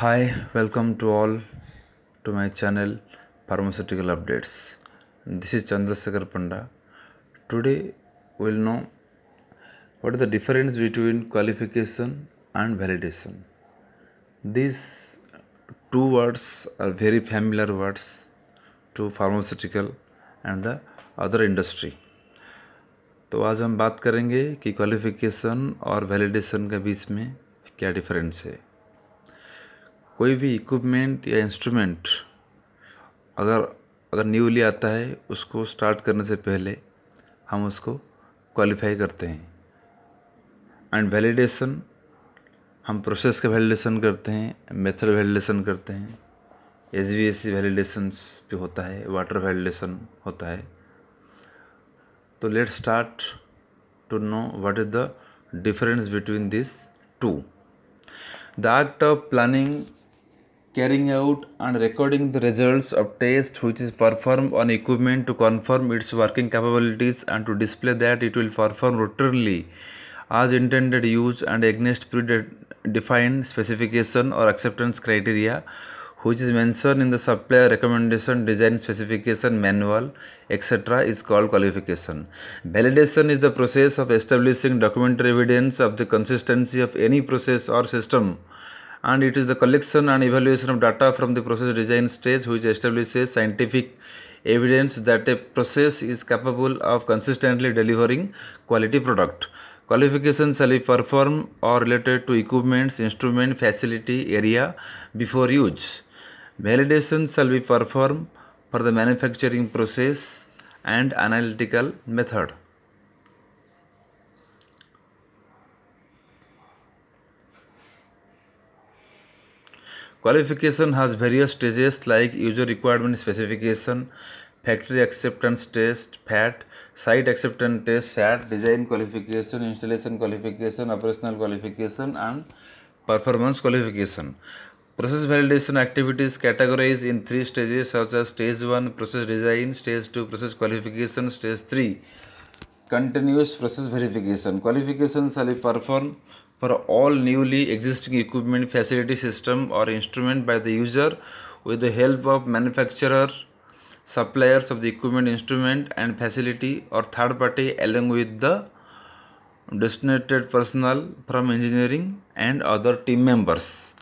High welcome to all to my channel pharmaceutical updates this Chandrashekhar Panda today will know what is the difference between qualification and validation this two words are very familiar words to pharmaceutical and the other industry तो आज हम बात करेंगे कि qualification और validation के बीच में क्या डिफरेंस है कोई भी इक्विपमेंट या इंस्ट्रूमेंट अगर अगर न्यूली आता है उसको स्टार्ट करने से पहले हम उसको क्वालिफाई करते हैं एंड वैलिडेशन हम प्रोसेस का वैलिडेशन करते हैं मेथड वैलिडेशन करते हैं S V S C validation भी होता है वाटर वैलिडेशन होता है तो let start to know what is the difference between this two the act of planning carrying out and recording the results of tests which is performed on equipment to confirm its working capabilities and to display that it will perform routinely as intended use and against predefined specification or acceptance criteria which is mentioned in the supplier recommendation design specification manual etc is called qualification validation is the process of establishing documentary evidence of the consistency of any process or system and it is the collection and evaluation of data from the process design stage which establishes scientific evidence that a process is capable of consistently delivering quality product. Qualification shall be performed or related to equipments, instrument, facility, area before use. Validation shall be performed for the manufacturing process and analytical method. Qualification has various stages like user requirement specification, factory acceptance test, FAT, site acceptance test, SAT, design qualification, installation qualification, operational qualification and performance qualification. Process validation activities categorized in three stages such as stage 1 process design, stage 2 process qualification, stage 3 continuous process verification. Qualification shall be performed for all newly existing equipment, facility, system or instrument by the user with the help of manufacturer, suppliers of the equipment, instrument and facility or third party along with the designated personnel from engineering and other team members.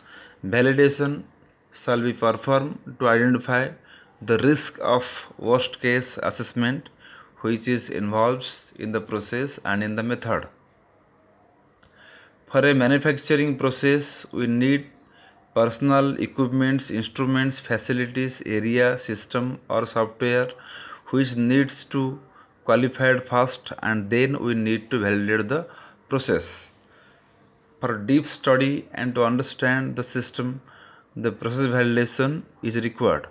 Validation shall be performed to identify the risk of worst case assessment which is involved in the process and in the method. For a manufacturing process, we need personal equipments, instruments, facilities, area, system or software which needs to qualified first and then we need to validate the process. For deep study and to understand the system, the process validation is required.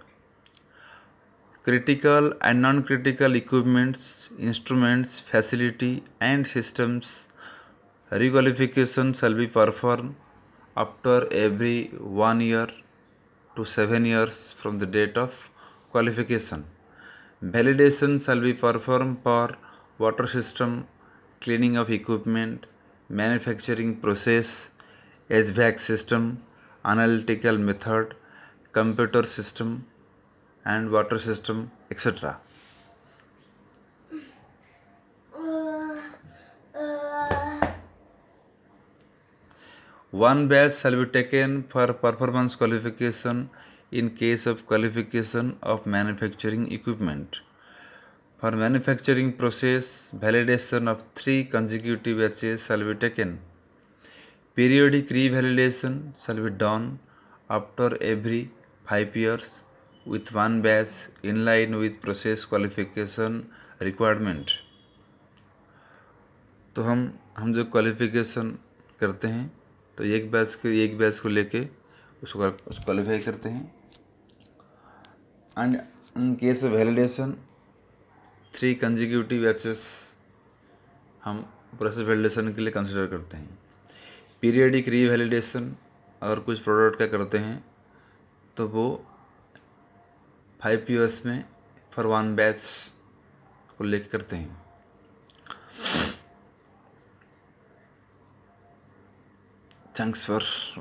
Critical and non-critical equipments, instruments, facility and systems Requalification shall be performed after every one year to seven years from the date of qualification. Validation shall be performed for water system, cleaning of equipment, manufacturing process, HVAC system, analytical method, computer system and water system etc. One batch shall be taken for performance qualification in case of qualification of manufacturing equipment. For manufacturing process, validation of three consecutive batches shall be taken. Periodic revalidation shall be done after every five years with one batch in line with process qualification requirement. तो हम हम जो qualification करते हैं तो एक batch के एक बैच को लेके उसको उसको क्वालिफाई करते हैं and in case validation three consecutive batches हम प्रोसेस वैलिडेशन के लिए कंसिडर करते हैं पीरियडिक रीवैलिडेशन अगर कुछ प्रोडक्ट का करते हैं तो वो फाइव ईयर्स में फॉर वन बैच को लेकर करते हैं thanks for